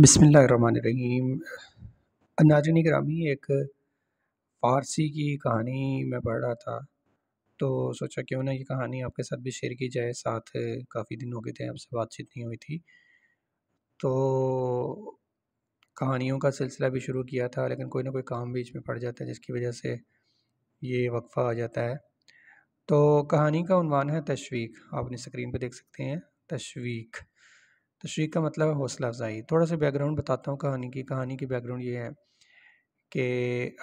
बसमीम नाजन ग्रामी एक फ़ारसी की कहानी मैं पढ़ रहा था तो सोचा क्यों ना ये कहानी आपके साथ भी शेयर की जाए साथ काफ़ी दिन हो गए थे आपसे बातचीत नहीं हुई थी तो कहानियों का सिलसिला भी शुरू किया था लेकिन कोई ना कोई काम बीच में पड़ जाता है जिसकी वजह से ये वक्फ़ा आ जाता है तो कहानी का अनवान है तशवीक आप अपनी स्क्रीन पर देख सकते हैं तशवीक तशरीक तो का मतलब है हौसला अफजाई थोड़ा सा बैकग्राउंड बताता हूँ कहानी की कहानी की बैकग्राउंड ये है कि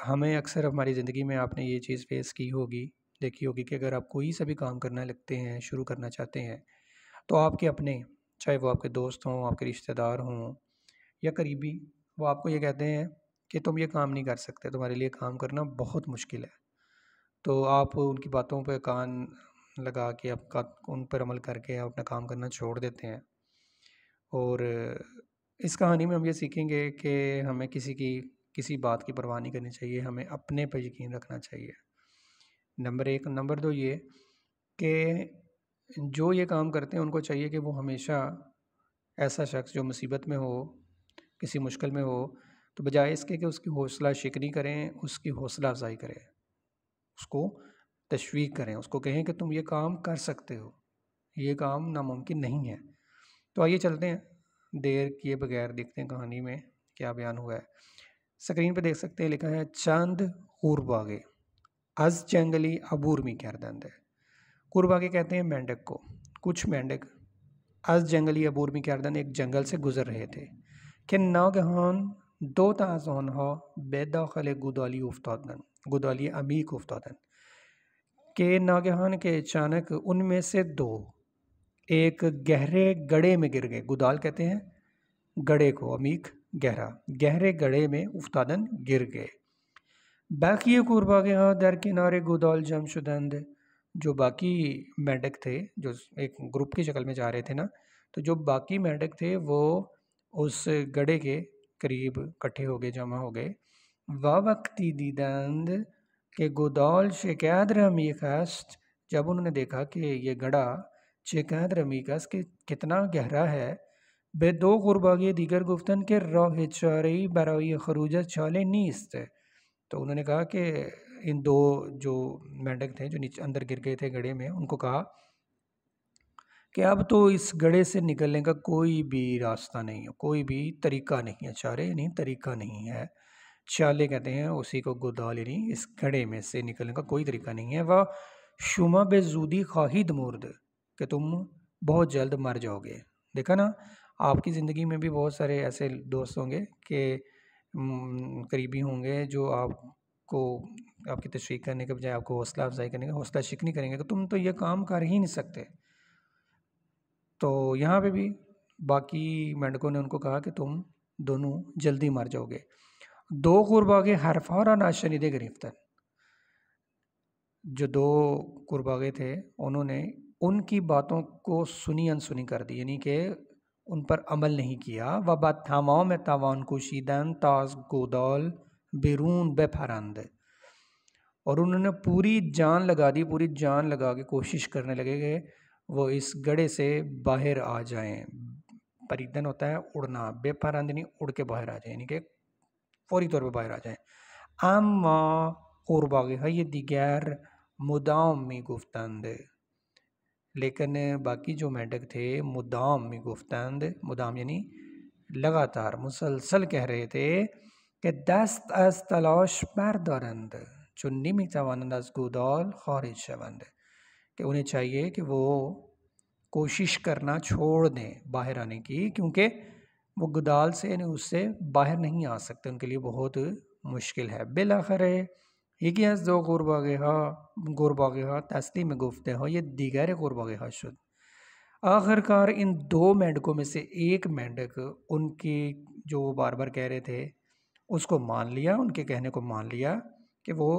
हमें अक्सर हमारी ज़िंदगी में आपने ये चीज़ फेस की होगी देखी होगी कि अगर आप कोई सा भी काम करना लगते हैं शुरू करना चाहते हैं तो आपके अपने चाहे वो आपके दोस्त हों आपके रिश्तेदार हों या करीबी वो आपको ये कहते हैं कि तुम ये काम नहीं कर सकते तुम्हारे लिए काम करना बहुत मुश्किल है तो आप उनकी बातों पर कान लगा के आप उन पर अमल करके आप अपना काम करना छोड़ देते हैं और इस कहानी में हम ये सीखेंगे कि हमें किसी की किसी बात की परवाह नहीं करनी चाहिए हमें अपने पर यकीन रखना चाहिए नंबर एक नंबर दो ये कि जो ये काम करते हैं उनको चाहिए कि वो हमेशा ऐसा शख्स जो मुसीबत में हो किसी मुश्किल में हो तो बजाय इसके कि उसकी हौसला शिकनी करें उसकी हौसला अफजाई करें उसको तशवीक करें उसको कहें कि तुम ये काम कर सकते हो ये काम नामुमकिन नहीं है तो आइए चलते हैं देर किए बगैर देखते हैं कहानी में क्या बयान हुआ है स्क्रीन पर देख सकते हैं लिखा है चंद कुरबागे अज चंगली अबूरमी कैरदंद दें कुरबागे कहते हैं मेंढक को कुछ मेंढक अज जंगली अबूरमी दें एक जंगल से गुजर रहे थे कि नागहान दो ताजोन हो बेदाखल गुदौली उफ्तादन गुदौली अमीक उफ्तादन के नागहान के अचानक उनमें से दो एक गहरे गड़े में गिर गए गुदाल कहते हैं गड़े को अमीक गहरा गहरे गड़े में उफ्तादन गिर गए बाकी के हाँ दर किनारे गुदाल जमशुदंद जो बाकी मेंढक थे जो एक ग्रुप की शक्ल में जा रहे थे ना तो जो बाकी मेंढक थे वो उस गड़े के करीब इकट्ठे हो गए जमा हो गए वक्ती दीदंद के गोदौल शिकायत रमी खस्त जब उन्होंने देखा कि ये गड़ा शिकायत रमीकस के कितना गहरा है बेदो गुरबागी दीगर गुफ्तन के रोह चारई बरा खरूज चाले नीस्त तो उन्होंने कहा कि इन दो जो मेंढक थे जो नीचे अंदर गिर गए थे गड़े में उनको कहा कि अब तो इस गड़े से निकलने का कोई भी रास्ता नहीं है कोई भी तरीका नहीं है चारे यानी तरीका नहीं है चाले कहते हैं उसी को गुदाल यानी इस गड़े में से निकलने का कोई तरीका नहीं है वह शुमा बेजूदी खाहिद मुर्द कि तुम बहुत जल्द मर जाओगे देखा ना आपकी ज़िंदगी में भी बहुत सारे ऐसे दोस्त होंगे कि करीबी होंगे जो आपको आपकी तशरी करने के बजाय आपको हौसला अफजाई करने का हौसला शिकनी करेंगे कि तो तुम तो ये काम कर ही नहीं सकते तो यहाँ पे भी बाकी मेंढकों ने उनको कहा कि तुम दोनों जल्दी मर जाओगे दो गुरबागे हरफारा नाशनीद गिरफ्तार जो दो कुरबागे थे उन्होंने उनकी बातों को सुनी अनसुनी कर दी यानी कि उन पर अमल नहीं किया वबा थामाओं में तावान कोशीदन ताज गोदौल बेरून बेफरंद और उन्होंने पूरी जान लगा दी पूरी जान लगा के कोशिश करने लगे कि वो इस गड़े से बाहर आ जाएं परिदन होता है उड़ना बेफरंद नहीं उड़ के बाहर आ जाए यानी कि फौरी तौर पर बाहर आ जाए आम माँ है ये दिगैर मुदाम में गुफ्तंद लेकिन बाकी जो मेंढक थे मुदाम गुफ्तंद मुदाम यानी लगातार मुसलसल कह रहे थे कि दस्त अस तलाश दरंद चुन्नी में चवानंद अस गुदौल खारिज शवंद कि उन्हें चाहिए कि वो कोशिश करना छोड़ दें बाहर आने की क्योंकि वो गुदाल से यानी उससे बाहर नहीं आ सकते उनके लिए बहुत मुश्किल है बिलाखर یکی از دو قورباغه ها قورباغه ها تسلیم گفته های دیگر قورباغه ها شد आखिरकार इन दो मेंढकों में से एक मेंढक उनके जो वो बार बार कह रहे थे उसको मान लिया उनके कहने को मान लिया कि वो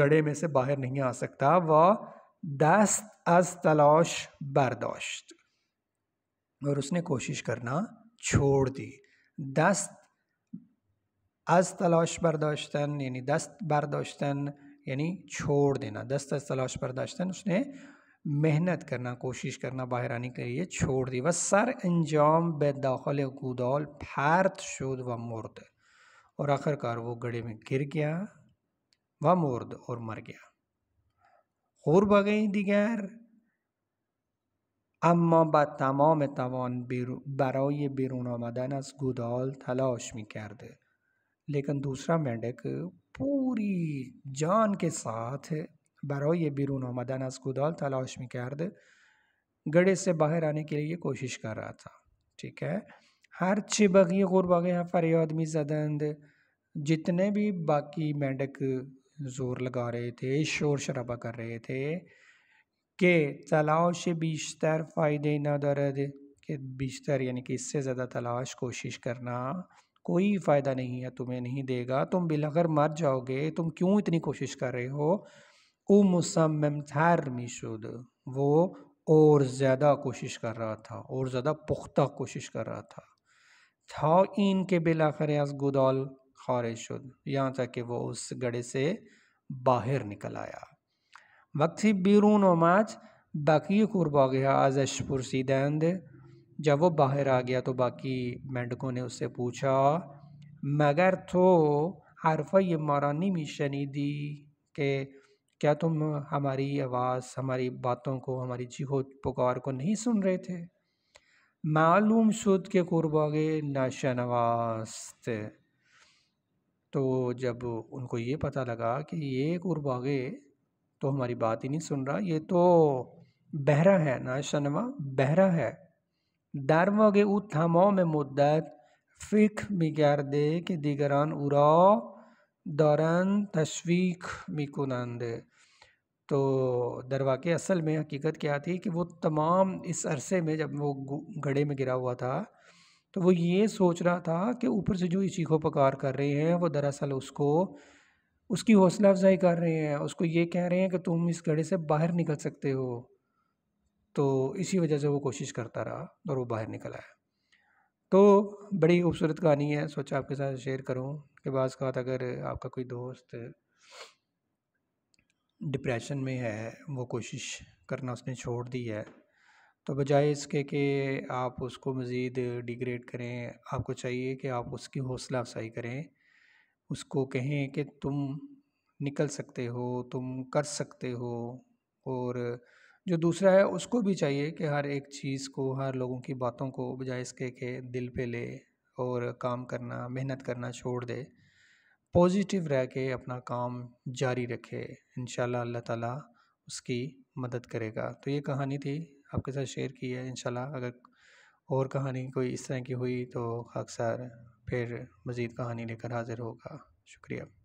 गड़े में से बाहर नहीं आ सकता व दस्त अज तलाश बर्दाश्त और उसने कोशिश करना छोड़ दी दस्त از تلاش برداشتن یعنی دست برداشتن یعنی چھوڑ دینا دست از تلاش برداشتن اس نے محنت کرنا کوشش کرنا باہر آنے کے دی و سر انجام به داخل گودال پرت شد و مرد اور آخر کار وہ گڑے میں گر گیا و مرد اور مر گیا دیگر اما با تمام توان برای بیرون آمدن از گودال تلاش می लेकिन दूसरा मेंढक पूरी जान के साथ ये बिरून आमदन आज गुदौल तलाश में कर्द गड़े से बाहर आने के लिए कोशिश कर रहा था ठीक है हर छिबगी गुरबागे हैं फरियाद में जदंद जितने भी बाकी मेंढक जोर लगा रहे थे शोर शराबा कर रहे थे कि तलाश बिशतर फ़ायदे ना दर्द के बिशतर यानी कि इससे ज़्यादा तलाश कोशिश करना कोई फ़ायदा नहीं है तुम्हें नहीं देगा तुम बिलखर मर जाओगे तुम क्यों इतनी कोशिश कर रहे हो उ मुसम मिशुद वो और ज़्यादा कोशिश कर रहा था और ज़्यादा पुख्ता कोशिश कर रहा था था इन के बिलाखर अस गुदौल खारिज शुद यहाँ तक कि वो उस गड़े से बाहर निकल आया वक्त ही बिरून वमाच बाकी आज आजश पुरसीदंद जब वो बाहर आ गया तो बाकी मेंढकों ने उससे पूछा मगर तो हरफा ये मारानी में दी के क्या तुम हमारी आवाज़ हमारी बातों को हमारी जीहो पुकार को नहीं सुन रहे थे मालूम शुद के कुर्बागे नाशनवास्त तो जब उनको ये पता लगा कि ये कुर्बागे तो हमारी बात ही नहीं सुन रहा ये तो बहरा है नाशनवा बहरा है دروگه او تمام مدت فکر میگرده के दिगरान उरा را دارند تشویق میکنند तो दरवा के असल में हकीकत क्या थी कि वो तमाम इस अरसे में जब वो गड़े में गिरा हुआ था तो वो ये सोच रहा था कि ऊपर से जो ये चीखों पकार कर रहे हैं वो दरअसल उसको उसकी हौसला अफजाई कर रहे हैं उसको ये कह रहे हैं कि तुम इस गड़े से बाहर निकल सकते हो तो इसी वजह से वो कोशिश करता रहा और वो बाहर निकल आया तो बड़ी खूबसूरत कहानी है सोचा आपके साथ शेयर करूं कि बाज़ का अगर आपका कोई दोस्त डिप्रेशन में है वो कोशिश करना उसने छोड़ दी है तो बजाय इसके कि आप उसको मज़ीद डिग्रेड करें आपको चाहिए कि आप उसकी हौसला अफजाई करें उसको कहें कि तुम निकल सकते हो तुम कर सकते हो और जो दूसरा है उसको भी चाहिए कि हर एक चीज़ को हर लोगों की बातों को बजाय इसके के दिल पे ले और काम करना मेहनत करना छोड़ दे पॉजिटिव रह के अपना काम जारी रखे इन अल्लाह ताला उसकी मदद करेगा तो ये कहानी थी आपके साथ शेयर की है इन अगर और कहानी कोई इस तरह की हुई तो अक्सर फिर मज़ीद कहानी लेकर हाज़िर होगा शुक्रिया